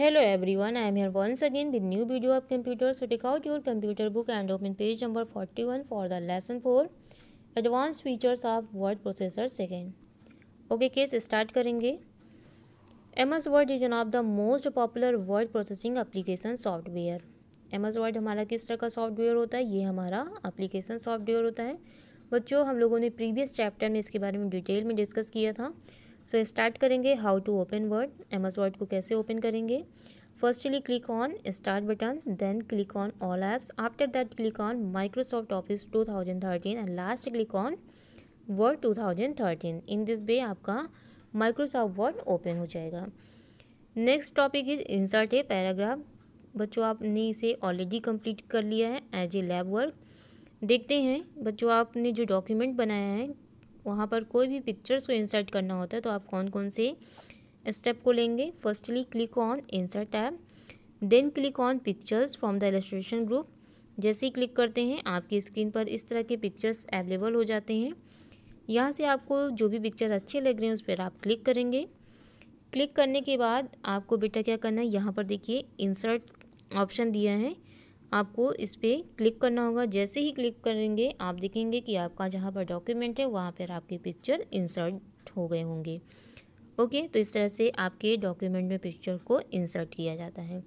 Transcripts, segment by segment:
Hello everyone I am here once again with new video of computer so take out your computer book and open page number forty one for the lesson four advance features of word processor second okay केस start करेंगे M S word is one of the most popular word processing application software M S word हमारा किस तरह का software होता है ये हमारा अप्लीकेशन सॉफ्टवेयर होता है बच्चों हम लोगों ने प्रीवियस चैप्टर में इसके बारे में डिटेल में डिस्कस किया था सो so, स्टार्ट करेंगे how to open word M S word को कैसे ओपन करेंगे firstly click on start button then click on all apps after that click on Microsoft office two thousand thirteen and last click on word two thousand thirteen in this way आपका Microsoft word open हो जाएगा next topic is insert a paragraph बच्चों आपने इसे already complete कर लिया है as a lab work देखते हैं बच्चों आपने जो डॉक्यूमेंट बनाया है वहाँ पर कोई भी पिक्चर्स को इंसर्ट करना होता है तो आप कौन कौन से स्टेप को लेंगे firstly click on insert tab then click on pictures from the illustration group जैसे ही क्लिक करते हैं आपकी स्क्रीन पर इस तरह के पिक्चर्स अवेलेबल हो जाते हैं यहाँ से आपको जो भी पिक्चर अच्छे लग रहे हैं उस पर आप क्लिक करेंगे क्लिक करने के बाद आपको बेटा क्या करना है यहाँ पर देखिए इंसर्ट ऑप्शन दिया है आपको इस पर क्लिक करना होगा जैसे ही क्लिक करेंगे आप देखेंगे कि आपका जहाँ पर डॉक्यूमेंट है वहाँ पर आपके पिक्चर इंसर्ट हो गए होंगे ओके तो इस तरह से आपके डॉक्यूमेंट में पिक्चर को इंसर्ट किया जाता है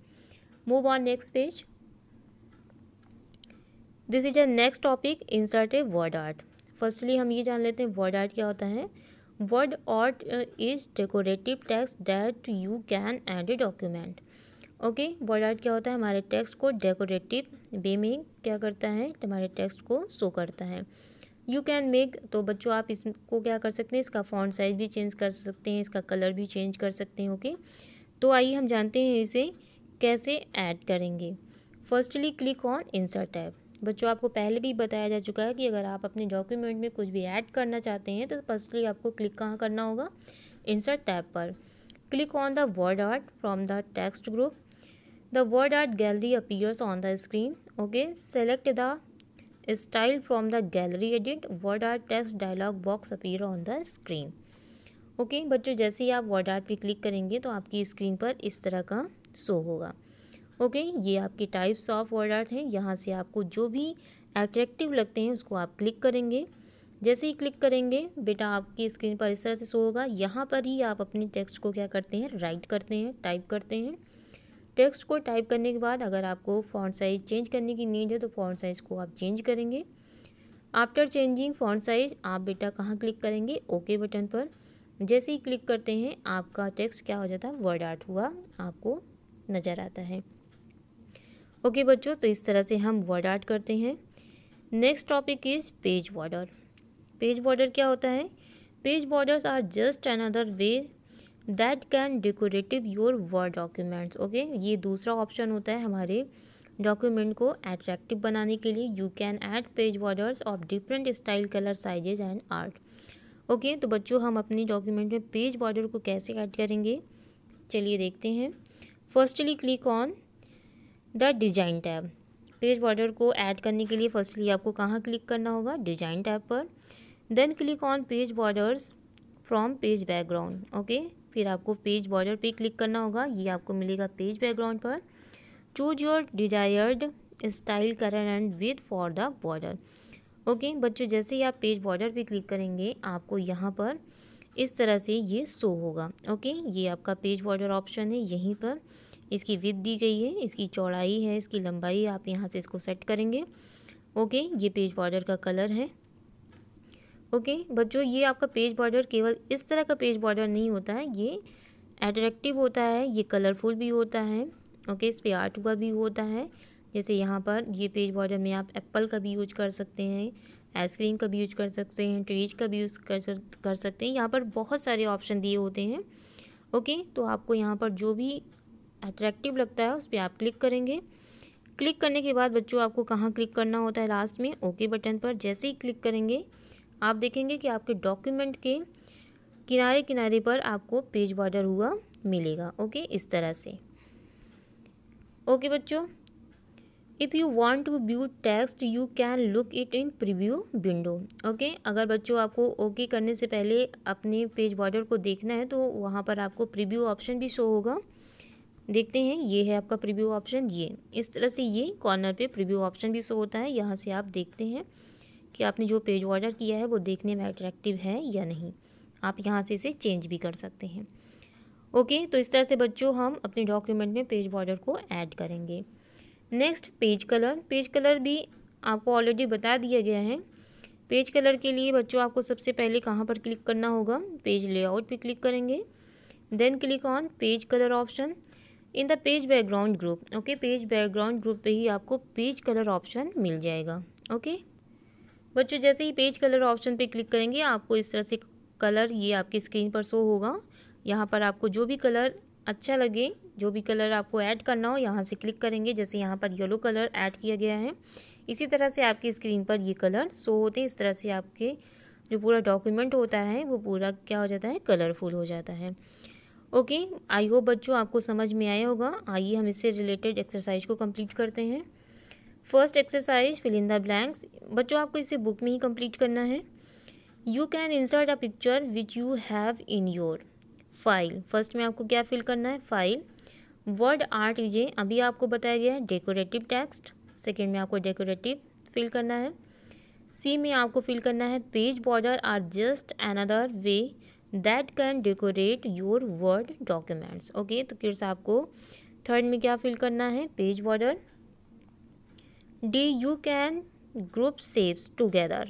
move on next page this is a next topic insert a word art firstly हम ये जान लेते हैं वर्ड आर्ट क्या होता है word art is decorative text that you can add a document okay word art क्या होता है हमारे टेक्स्ट को डेकोरेटिव वे में क्या करता है हमारे टेक्स्ट को शो करता है यू कैन मेक तो बच्चों आप इसको क्या कर सकते हैं इसका फॉन्ट साइज़ भी चेंज कर सकते हैं इसका कलर भी चेंज कर सकते हैं ओके तो आइए हम जानते हैं इसे कैसे ऐड करेंगे firstly click on insert tab बच्चों आपको पहले भी बताया जा चुका है कि अगर आप अपने डॉक्यूमेंट में कुछ भी ऐड करना चाहते हैं तो फर्स्टली आपको क्लिक कहाँ करना होगा इंसर्ट टैब पर click on the word art from the text group the word art gallery appears on the screen okay select the style from the gallery edit word art text dialog box appear on the screen okay बच्चों जैसे ही आप word art पे click करेंगे तो आपकी screen पर इस तरह का शो होगा ओके okay, ये आपके टाइप्स ऑफ वर्ड आर्ट हैं यहाँ से आपको जो भी एट्रैक्टिव लगते हैं उसको आप क्लिक करेंगे जैसे ही क्लिक करेंगे बेटा आपकी स्क्रीन पर इस तरह से शो होगा यहाँ पर ही आप अपने टेक्स्ट को क्या करते हैं राइट करते हैं टाइप करते हैं टेक्स्ट को टाइप करने के बाद अगर आपको फॉन्ट साइज़ चेंज करने की नीड है तो फॉन्ट साइज़ को आप चेंज करेंगे आफ्टर चेंजिंग फॉन्ट साइज़ आप बेटा कहाँ क्लिक करेंगे ओके बटन पर जैसे ही क्लिक करते हैं आपका टेक्स्ट क्या हो जाता है वर्ड आर्ट हुआ आपको नज़र आता है ओके बच्चों तो इस तरह से हम वर्ड आर्ट करते हैं next topic is page border page border क्या होता है page borders are just another way that can decorative your word documents okay ये दूसरा ऑप्शन होता है हमारे डॉक्यूमेंट को एट्रैक्टिव बनाने के लिए you can add page borders of different style colour sizes and art okay तो बच्चों हम अपने डॉक्यूमेंट में पेज बॉर्डर को कैसे ऐड करेंगे चलिए देखते हैं firstly click on the design tab page border को ऐड करने के लिए फर्स्टली आपको कहाँ क्लिक करना होगा डिजाइन टैब पर then click on page borders from page background okay फिर आपको पेज बॉर्डर पे क्लिक करना होगा ये आपको मिलेगा पेज बैकग्राउंड पर choose your desired style colour and width for the border okay बच्चों जैसे ही आप पेज बॉर्डर पे क्लिक करेंगे आपको यहाँ पर इस तरह से ये शो होगा ओके ये आपका पेज बॉर्डर ऑप्शन है यहीं पर इसकी विथ दी गई है इसकी चौड़ाई है इसकी लंबाई आप यहाँ से इसको सेट करेंगे ओके ये पेज बॉर्डर का कलर है ओके बच्चों ये आपका पेज बॉर्डर केवल इस तरह का पेज बॉर्डर नहीं होता है ये एट्रेक्टिव होता है ये कलरफुल भी होता है ओके इस पर आर्ट हुआ भी होता है जैसे यहाँ पर ये पेज बॉर्डर में आप एप्पल का भी यूज कर सकते हैं आइसक्रीम का भी यूज कर सकते हैं ट्रीज का भी यूज़ कर कर सकते हैं यहाँ पर बहुत सारे ऑप्शन दिए होते हैं ओके तो आपको यहाँ पर जो भी अट्रैक्टिव लगता है उस पर आप क्लिक करेंगे क्लिक करने के बाद बच्चों आपको कहाँ क्लिक करना होता है लास्ट में ओके बटन पर जैसे ही क्लिक करेंगे आप देखेंगे कि आपके डॉक्यूमेंट के किनारे किनारे पर आपको पेज बॉर्डर हुआ मिलेगा ओके इस तरह से ओके बच्चों if you want to view text you can look it in preview window okay अगर बच्चों आपको ओके okay करने से पहले अपने पेज बॉर्डर को देखना है तो वहाँ पर आपको प्रिव्यू ऑप्शन भी शो होगा देखते हैं ये है आपका प्रिव्यू ऑप्शन ये इस तरह से ये कॉर्नर पे प्रिव्यू ऑप्शन भी शो होता है यहाँ से आप देखते हैं कि आपने जो पेज ऑर्डर किया है वो देखने में अट्रैक्टिव है या नहीं आप यहाँ से इसे चेंज भी कर सकते हैं ओके तो इस तरह से बच्चों हम अपने डॉक्यूमेंट में पेज बॉर्डर को ऐड करेंगे next page colour page colour भी आपको ऑलरेडी बता दिया गया है पेज कलर के लिए बच्चों आपको सबसे पहले कहाँ पर क्लिक करना होगा पेज लेआउट पे क्लिक करेंगे then click on page colour option in the page background group okay page background group पे ही आपको पेज कलर ऑप्शन मिल जाएगा ओके okay? बच्चों जैसे ही पेज कलर ऑप्शन पे क्लिक करेंगे आपको इस तरह से कलर ये आपकी स्क्रीन पर शो होगा यहाँ पर आपको जो भी कलर अच्छा लगे जो भी कलर आपको ऐड करना हो यहाँ से क्लिक करेंगे जैसे यहाँ पर येलो कलर ऐड किया गया है इसी तरह से आपकी स्क्रीन पर ये कलर शो होते हैं इस तरह से आपके जो पूरा डॉक्यूमेंट होता है वो पूरा क्या हो जाता है कलरफुल हो जाता है ओके आई होप बच्चों आपको समझ में आया होगा आइए हम इससे रिलेटेड एक्सरसाइज को कंप्लीट करते हैं first exercise fill in the blanks बच्चों आपको इसे बुक में ही कंप्लीट करना है you can insert a picture which you have in your file first में आपको क्या फिल करना है फाइल वर्ड आर्ट लीजिए अभी आपको बताया गया है डेकोरेटिव टेक्स्ट सेकेंड में आपको डेकोरेटिव फिल करना है सी में आपको फिल करना है page border are just another way that can decorate your word documents okay तो से आपको थर्ड में क्या फिल करना है page border D you can group saves together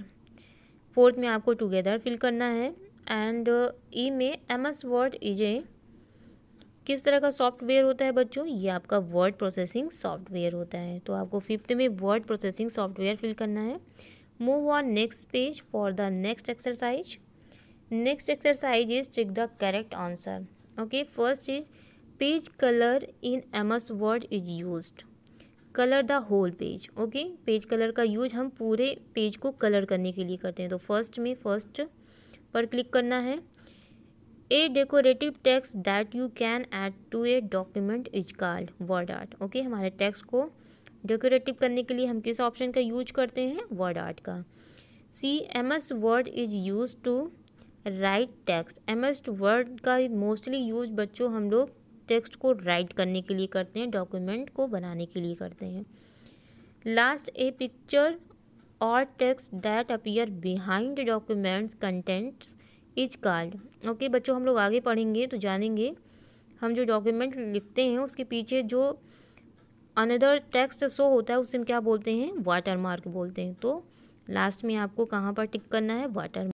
fourth में आपको टुगेदर फिल करना है एंड uh, ई e में M S word is a किस तरह का सॉफ्टवेयर होता है बच्चों ये आपका वर्ड प्रोसेसिंग सॉफ्टवेयर होता है तो आपको फिफ्थ में वर्ड प्रोसेसिंग सॉफ्टवेयर फिल करना है move on next page for the next exercise next exercise is check the correct answer okay first is page colour in M S word is used colour the whole page okay page colour का use हम पूरे page को colour करने के लिए करते हैं तो फर्स्ट में फर्स्ट पर क्लिक करना है a decorative text that you can add to a document is called word art okay हमारे टेक्स्ट को डेकोरेटिव करने के लिए हम किस ऑप्शन का यूज करते हैं वर्ड आर्ट का C M S word is use to write text M S word का मोस्टली यूज बच्चों हम लोग टेक्स्ट को राइट करने के लिए करते हैं डॉक्यूमेंट को बनाने के लिए करते हैं लास्ट ए पिक्चर और text that appear behind documents contents is card okay बच्चों हम लोग आगे पढ़ेंगे तो जानेंगे हम जो डॉक्यूमेंट लिखते हैं उसके पीछे जो अनदर टेक्स्ट शो होता है उसे हम क्या बोलते हैं वाटर मार्क बोलते हैं तो लास्ट में आपको कहाँ पर टिक करना है वाटर